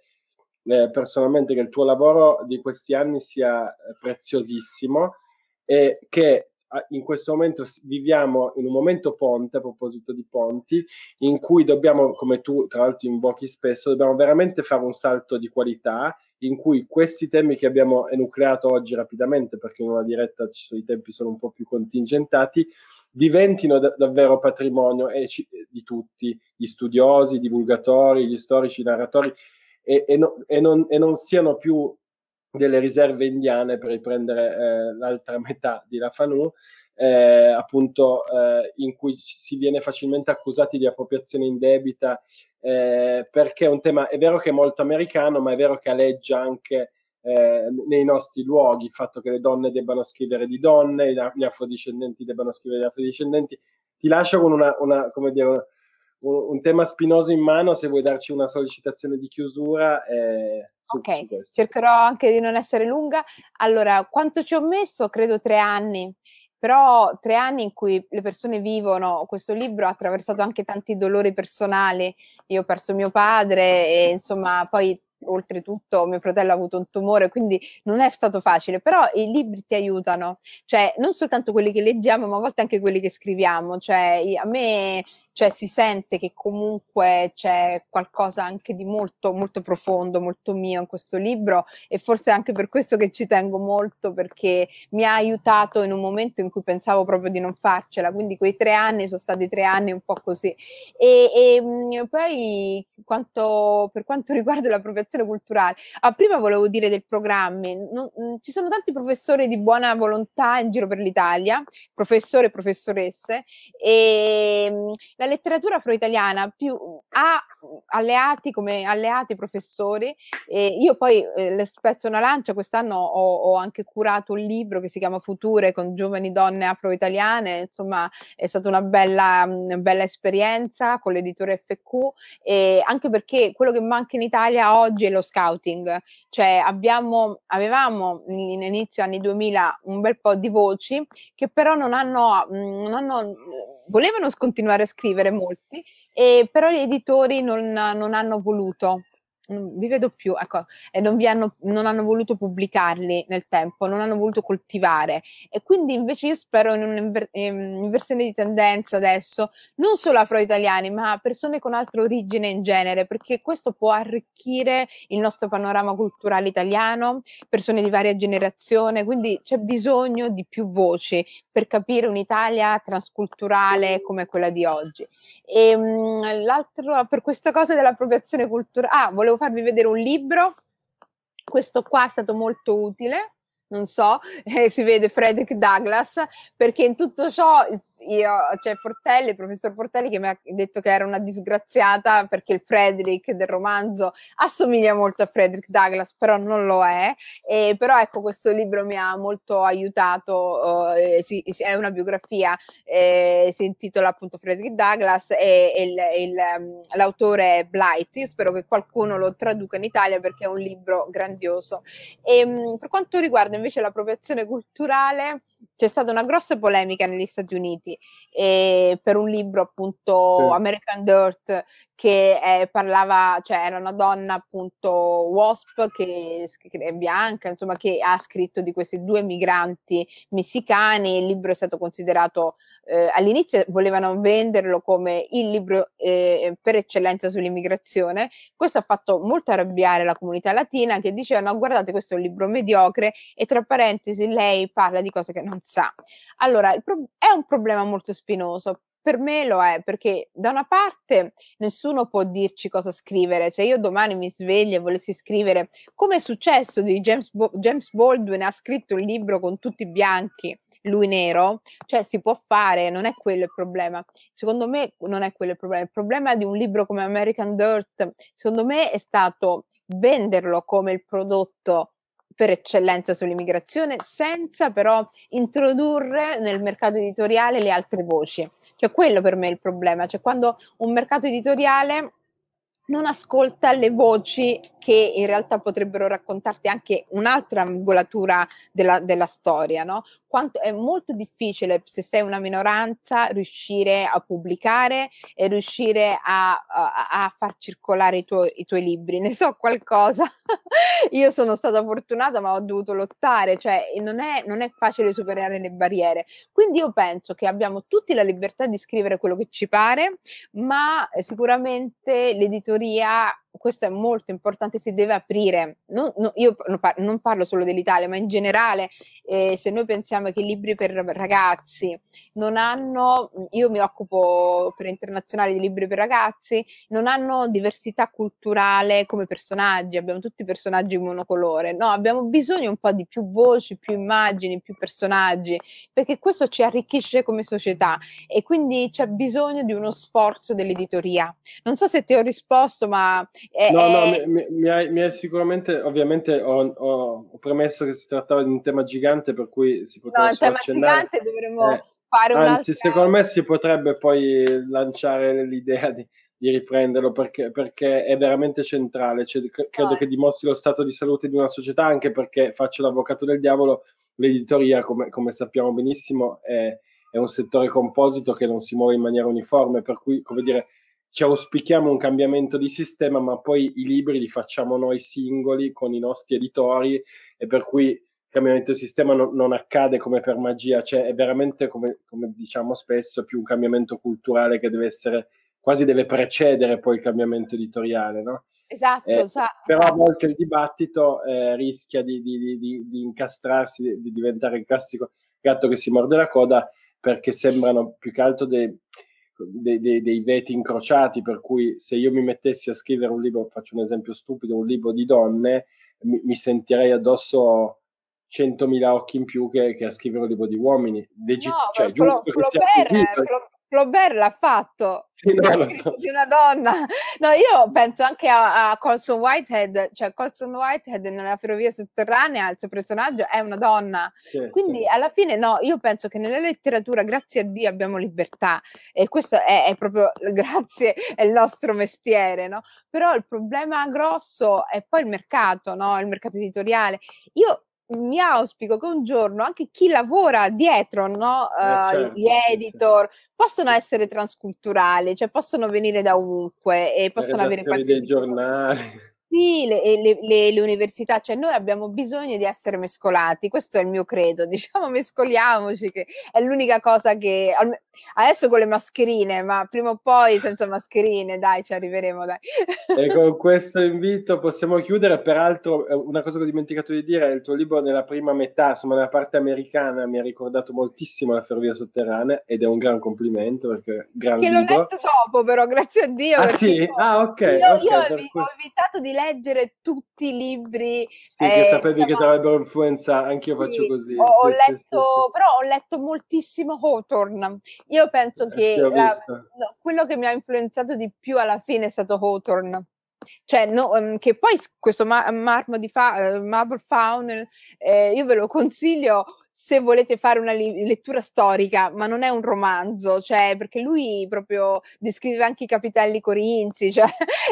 eh, personalmente che il tuo lavoro di questi anni sia eh, preziosissimo e che in questo momento viviamo in un momento ponte, a proposito di ponti, in cui dobbiamo, come tu tra l'altro invochi spesso, dobbiamo veramente fare un salto di qualità in cui questi temi che abbiamo enucleato oggi rapidamente, perché in una diretta i tempi sono un po' più contingentati, diventino da- davvero patrimonio eh, ci- eh, di tutti, gli studiosi, i divulgatori, gli storici, i narratori, e, e, no, e, non, e non siano più delle riserve indiane per riprendere eh, l'altra metà di Rafanu, eh, appunto eh, in cui si viene facilmente accusati di appropriazione indebita, eh, perché è un tema, è vero che è molto americano, ma è vero che aleggia anche eh, nei nostri luoghi il fatto che le donne debbano scrivere di donne, gli afrodiscendenti debbano scrivere di afrodiscendenti. Ti lascio con una, una come dire, un, un, tema spinoso in mano, se vuoi darci una sollecitazione di chiusura. Eh, ok, cercherò anche di non essere lunga. Allora, quanto ci ho messo? Credo tre anni però tre anni in cui le persone vivono questo libro ha attraversato anche tanti dolori personali. Io ho perso mio padre e insomma poi oltretutto mio fratello ha avuto un tumore, quindi non è stato facile, però i libri ti aiutano, cioè non soltanto quelli che leggiamo, ma a volte anche quelli che scriviamo, cioè a me cioè si sente che comunque c'è qualcosa anche di molto, molto profondo, molto mio in questo libro e forse anche per questo che ci tengo molto perché mi ha aiutato in un momento in cui pensavo proprio di non farcela, quindi quei tre anni sono stati tre anni un po' così. E, e mm, poi quanto, per quanto riguarda l'appropriazione culturale, ah, prima volevo dire del programma, mm, ci sono tanti professori di buona volontà in giro per l'Italia, professore e professoresse, e mm, la letteratura freudiana più, uhm, ha uhm, alleati come alleati professori. E io poi eh, spezzo una lancia, quest'anno ho, ho, anche curato un libro che si chiama Future con giovani donne afro-italiane, insomma è stata una bella, una mhmm, bella esperienza con l'editore FQ, e anche perché quello che manca in Italia oggi è lo scouting, cioè abbiamo, avevamo in inizio anni 2000 un bel po' di voci che però non hanno, mhmm, non hanno mhmm, volevano continuare a scrivere scrivere molti, e, però gli editori non, non hanno voluto non vi vedo più, ecco, e non, hanno, non hanno voluto pubblicarli nel tempo, non hanno voluto coltivare. E quindi invece io spero in un'inversione di tendenza adesso, non solo afro-italiani, ma persone con altra origine in genere, perché questo può arricchire il nostro panorama culturale italiano, persone di varia generazione, quindi c'è bisogno di più voci per capire un'Italia transculturale come quella di oggi. E ehm, mh, l'altro, per questa cosa dell'appropriazione culturale, ah, volevo farvi vedere un libro, questo qua è stato molto utile, non so, eh, si vede Frederick Douglass, perché in tutto ciò io, cioè Portelli, il professor Portelli che mi ha detto che era una disgraziata perché il Frederick del romanzo assomiglia molto a Frederick Douglass, però non lo è. E, però ecco, questo libro mi ha molto aiutato, eh, si, si, è una biografia, eh, si intitola appunto Frederick Douglass e, e il, il, mm, l'autore è Blight. Io spero che qualcuno lo traduca in Italia perché è un libro grandioso. E, mh, mm, per quanto riguarda invece l'appropriazione culturale, c'è stata una grossa polemica negli Stati Uniti Uniti e ehm, per un libro appunto sì. American Dirt che eh, parlava, cioè era una donna appunto WASP che, che, è bianca, insomma che ha scritto di questi due migranti messicani, il libro è stato considerato eh, all'inizio volevano venderlo come il libro eh, per eccellenza sull'immigrazione, questo ha fatto molto arrabbiare la comunità latina che diceva no guardate questo è un libro mediocre e tra parentesi lei parla di cose che non sa. Allora pro- è un problema tema molto spinoso. Per me lo è perché da una parte nessuno può dirci cosa scrivere, se cioè, io domani mi sveglio e volessi scrivere come è successo di James, Bo- James Baldwin ha scritto il libro con tutti i bianchi, lui nero, cioè si può fare, non è quello il problema. Secondo me non è quello il problema. Il problema di un libro come American Dirt, secondo me, è stato venderlo come il prodotto per eccellenza sull'immigrazione, senza però introdurre nel mercato editoriale le altre voci. Cioè quello per me è il problema, cioè quando un mercato editoriale non ascolta le voci che in realtà potrebbero raccontarti anche un'altra angolatura della, della storia. No? Quanto, è molto difficile, se sei una minoranza, riuscire a pubblicare e riuscire a, a, a far circolare i, tuo, i tuoi libri. Ne so qualcosa. Io sono stata fortunata, ma ho dovuto lottare, cioè non è, non è facile superare le barriere. Quindi io penso che abbiamo tutti la libertà di scrivere quello che ci pare, ma eh, sicuramente l'editoria 里亚。questo è molto importante, si deve aprire. Non, no, io non parlo solo dell'Italia, ma in generale, eh, se noi pensiamo che i libri per ragazzi non hanno, io mi occupo per internazionale di libri per ragazzi, non hanno diversità culturale come personaggi, abbiamo tutti personaggi monocolore, no, abbiamo bisogno un po' di più voci, più immagini, più personaggi, perché questo ci arricchisce come società e quindi c'è bisogno di uno sforzo dell'editoria. Non so se ti ho risposto, ma eh, no, no, eh, mi, mi, hai, mi, hai, sicuramente, ovviamente ho, ho, ho, premesso che si trattava di un tema gigante per cui si poteva No, un tema gigante dovremmo eh, fare un Anzi, secondo me si potrebbe poi lanciare l'idea di, di riprenderlo perché, perché, è veramente centrale, cioè, credo no. Eh. che dimostri lo stato di salute di una società anche perché faccio l'avvocato del diavolo, l'editoria come, come sappiamo benissimo è, è un settore composito che non si muove in maniera uniforme, per cui come dire ci auspichiamo un cambiamento di sistema, ma poi i libri li facciamo noi singoli con i nostri editori e per cui il cambiamento di sistema non, non accade come per magia, cioè è veramente, come, come, diciamo spesso, più un cambiamento culturale che deve essere quasi deve precedere poi il cambiamento editoriale, no? Esatto, eh, sa, però esatto. a volte il dibattito eh, rischia di, di, di, di incastrarsi, di diventare il classico gatto che si morde la coda perché sembrano più che altro dei, dei, dei, dei, veti incrociati, per cui se io mi mettessi a scrivere un libro, faccio un esempio stupido, un libro di donne, mi, mi sentirei addosso 100.000 occhi in più che, che, a scrivere un libro di uomini. Digi- no, cioè, giusto lo, che lo sia per, così, lo, Flaubert l'ha fatto sì, no, so. di una donna no io penso anche a, a, Colson Whitehead cioè Colson Whitehead nella ferrovia sotterranea il suo personaggio è una donna certo. quindi alla fine no io penso che nella letteratura grazie a Dio abbiamo libertà e questo è, è proprio grazie è il nostro mestiere no però il problema grosso è poi il mercato no il mercato editoriale io mi auspico che un giorno anche chi lavora dietro, no? uh, certo, gli editor, sì. possono essere transculturali, cioè possono venire da ovunque e possono esatto, avere qualche... dei giornali. Sì, le, le, le, le, università, cioè noi abbiamo bisogno di essere mescolati, questo è il mio credo, diciamo mescoliamoci, che è l'unica cosa che, adesso con le mascherine, ma prima o poi senza mascherine, dai, ci arriveremo, dai. E con questo invito possiamo chiudere, peraltro eh, una cosa che ho dimenticato di dire, il tuo libro nella prima metà, insomma nella parte americana, mi ha ricordato moltissimo la ferrovia sotterranea ed è un gran complimento perché gran che libro. l'ho letto dopo però, grazie a Dio. Ah sì? Ah ok. Io, okay, io ho, ho evitato di leggere tutti i libri. Sì, eh, che sapevi che ti avrebbero influenzato, anche io sì, faccio così. Ho, sì, ho sì, letto, però ho letto moltissimo Hawthorne. Io penso eh, che la, no, quello che mi ha influenzato di più alla fine è stato Hawthorne. Cioè, no, um, che poi questo ma- marmo di fa- uh, Marble Faunel, eh, io ve lo consiglio, se volete fare una li- lettura storica, ma non è un romanzo, cioè, perché lui proprio descrive anche i capitelli corinzi, cioè,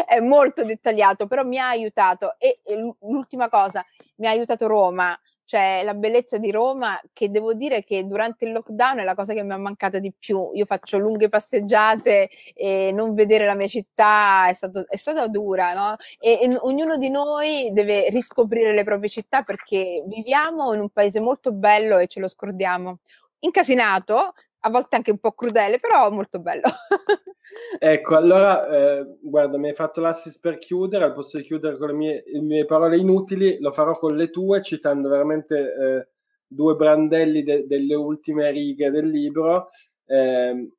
è molto dettagliato, però mi ha aiutato. E, e l'ultima cosa, mi ha aiutato Roma, cioè la bellezza di Roma che devo dire che durante il lockdown è la cosa che mi ha mancata di più. Io faccio lunghe passeggiate e non vedere la mia città è, stato, è stata dura, no? E, e, ognuno di noi deve riscoprire le proprie città perché viviamo in un paese molto bello e ce lo scordiamo. Incasinato, a volte anche un po' crudele, però molto bello. ecco, allora, eh, guarda, mi hai fatto l'assist per chiudere, al posto di chiudere con le mie, le mie, parole inutili, lo farò con le tue, citando veramente eh, due brandelli de- delle ultime righe del libro. Eh,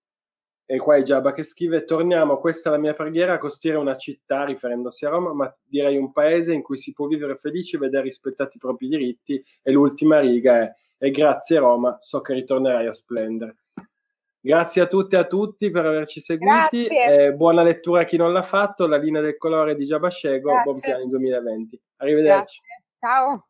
e qua è Giaba che scrive: Torniamo, questa è la mia preghiera, a costruire una città, riferendosi a Roma, ma direi un paese in cui si può vivere felici e vedere rispettati i propri diritti. E l'ultima riga è: E grazie Roma, so che ritornerai a splendere. Grazie a tutte e a tutti per averci seguiti. Eh, buona lettura a chi non l'ha fatto. La linea del colore di Giabascego. Buon piano 2020. Arrivederci. Grazie. Ciao.